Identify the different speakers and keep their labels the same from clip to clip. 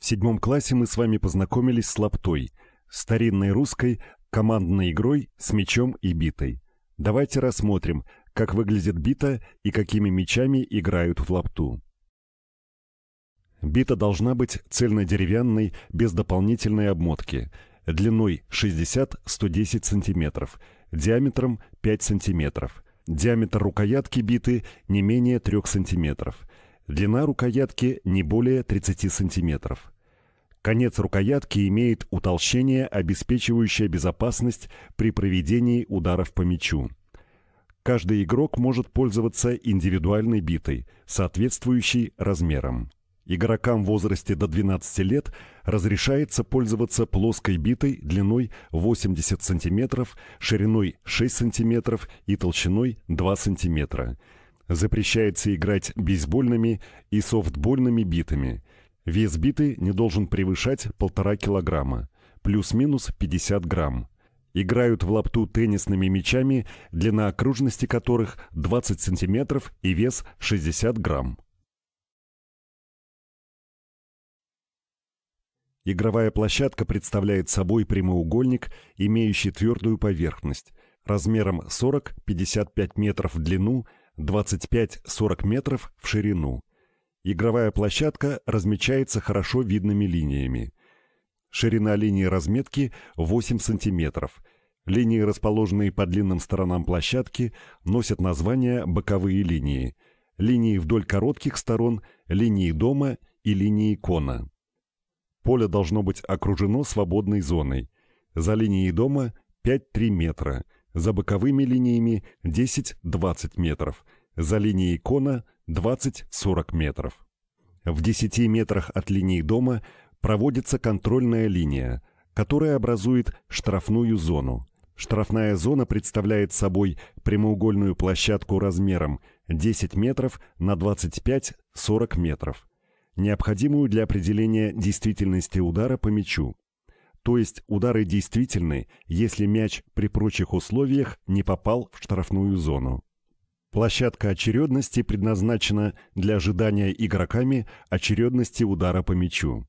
Speaker 1: В седьмом классе мы с вами познакомились с лаптой, старинной русской командной игрой с мячом и битой. Давайте рассмотрим, как выглядит бита и какими мячами играют в лапту. Бита должна быть цельнодеревянной, без дополнительной обмотки, длиной 60-110 см, диаметром 5 см. Диаметр рукоятки биты не менее 3 см. Длина рукоятки не более 30 сантиметров. Конец рукоятки имеет утолщение, обеспечивающее безопасность при проведении ударов по мячу. Каждый игрок может пользоваться индивидуальной битой, соответствующей размерам. Игрокам в возрасте до 12 лет разрешается пользоваться плоской битой длиной 80 см, шириной 6 см и толщиной 2 см. Запрещается играть бейсбольными и софтбольными битами – Вес биты не должен превышать полтора килограмма, плюс-минус 50 грамм. Играют в лапту теннисными мячами, длина окружности которых 20 сантиметров и вес 60 грамм. Игровая площадка представляет собой прямоугольник, имеющий твердую поверхность, размером 40-55 метров в длину, 25-40 метров в ширину – Игровая площадка размечается хорошо видными линиями. Ширина линии разметки 8 см. Линии, расположенные по длинным сторонам площадки, носят название боковые линии. Линии вдоль коротких сторон, линии дома и линии кона. Поле должно быть окружено свободной зоной. За линией дома 5-3 метра, за боковыми линиями 10-20 метров, за линией кона 20-40 метров. В 10 метрах от линии дома проводится контрольная линия, которая образует штрафную зону. Штрафная зона представляет собой прямоугольную площадку размером 10 метров на 25-40 метров, необходимую для определения действительности удара по мячу. То есть удары действительны, если мяч при прочих условиях не попал в штрафную зону. Площадка очередности предназначена для ожидания игроками очередности удара по мячу.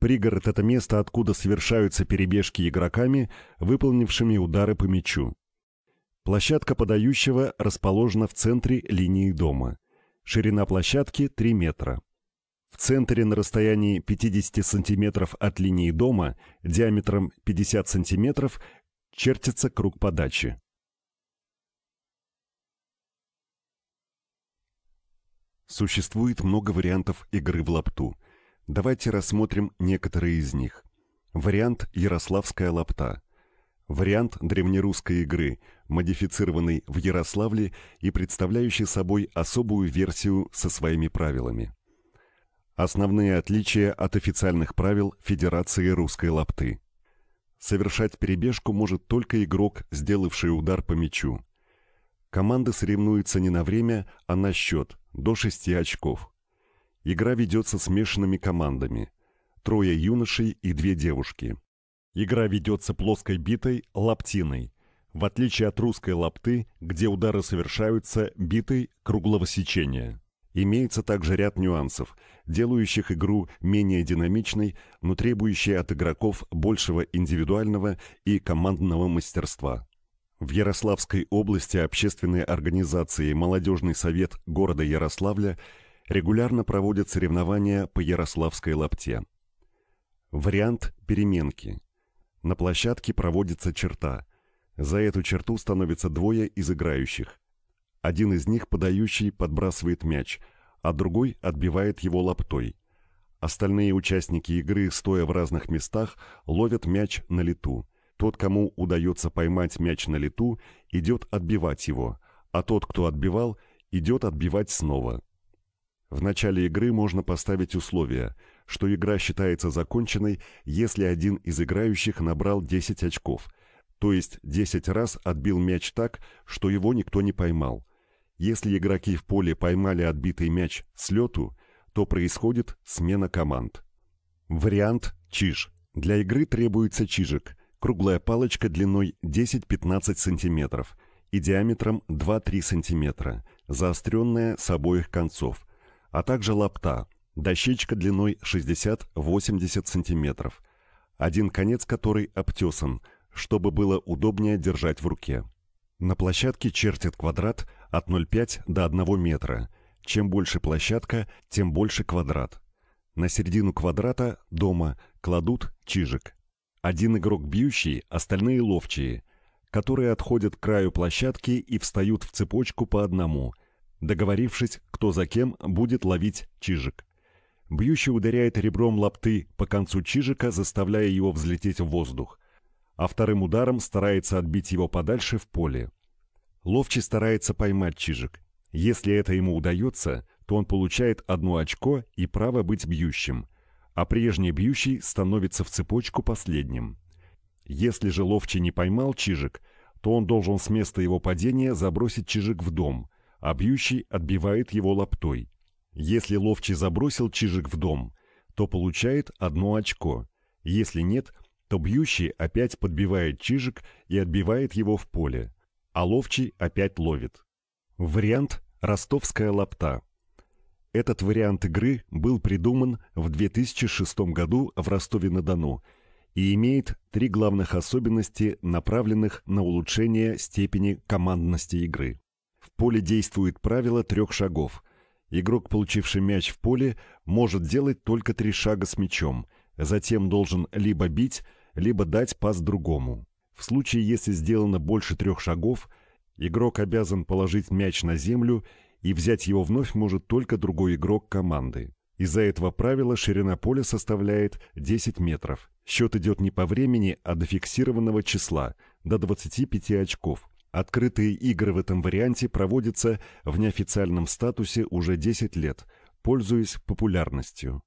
Speaker 1: Пригород – это место, откуда совершаются перебежки игроками, выполнившими удары по мячу. Площадка подающего расположена в центре линии дома. Ширина площадки – 3 метра. В центре на расстоянии 50 см от линии дома диаметром 50 см чертится круг подачи. Существует много вариантов игры в лапту. Давайте рассмотрим некоторые из них. Вариант «Ярославская лапта». Вариант древнерусской игры, модифицированный в Ярославле и представляющий собой особую версию со своими правилами. Основные отличия от официальных правил Федерации русской лапты. Совершать перебежку может только игрок, сделавший удар по мячу. Команды соревнуются не на время, а на счет, до 6 очков. Игра ведется смешанными командами. Трое юношей и две девушки. Игра ведется плоской битой, лаптиной. В отличие от русской лапты, где удары совершаются битой круглого сечения. Имеется также ряд нюансов, делающих игру менее динамичной, но требующей от игроков большего индивидуального и командного мастерства. В Ярославской области общественные организации «Молодежный совет города Ярославля» регулярно проводят соревнования по ярославской лапте. Вариант переменки. На площадке проводится черта. За эту черту становится двое из играющих. Один из них подающий подбрасывает мяч, а другой отбивает его лаптой. Остальные участники игры, стоя в разных местах, ловят мяч на лету – тот, кому удается поймать мяч на лету, идет отбивать его, а тот, кто отбивал, идет отбивать снова. В начале игры можно поставить условие, что игра считается законченной, если один из играющих набрал 10 очков, то есть 10 раз отбил мяч так, что его никто не поймал. Если игроки в поле поймали отбитый мяч с лету, то происходит смена команд. Вариант «Чиж». Для игры требуется чижик, Круглая палочка длиной 10-15 см и диаметром 2-3 см, заостренная с обоих концов, а также лапта, дощечка длиной 60-80 см, один конец которой обтесан, чтобы было удобнее держать в руке. На площадке чертят квадрат от 0,5 до 1 метра. Чем больше площадка, тем больше квадрат. На середину квадрата дома кладут чижик. Один игрок бьющий, остальные ловчие, которые отходят к краю площадки и встают в цепочку по одному, договорившись, кто за кем будет ловить чижик. Бьющий ударяет ребром лапты по концу чижика, заставляя его взлететь в воздух, а вторым ударом старается отбить его подальше в поле. Ловчий старается поймать чижик. Если это ему удается, то он получает одно очко и право быть бьющим – а прежний бьющий становится в цепочку последним. Если же ловчий не поймал чижик, то он должен с места его падения забросить чижик в дом, а бьющий отбивает его лаптой. Если ловчий забросил чижик в дом, то получает одно очко. Если нет, то бьющий опять подбивает чижик и отбивает его в поле, а ловчий опять ловит. Вариант «ростовская лапта». Этот вариант игры был придуман в 2006 году в Ростове-на-Дону и имеет три главных особенности, направленных на улучшение степени командности игры. В поле действует правило трех шагов. Игрок, получивший мяч в поле, может делать только три шага с мячом, затем должен либо бить, либо дать пас другому. В случае, если сделано больше трех шагов, игрок обязан положить мяч на землю и взять его вновь может только другой игрок команды. Из-за этого правила ширина поля составляет 10 метров. Счет идет не по времени, а до фиксированного числа, до 25 очков. Открытые игры в этом варианте проводятся в неофициальном статусе уже 10 лет, пользуясь популярностью.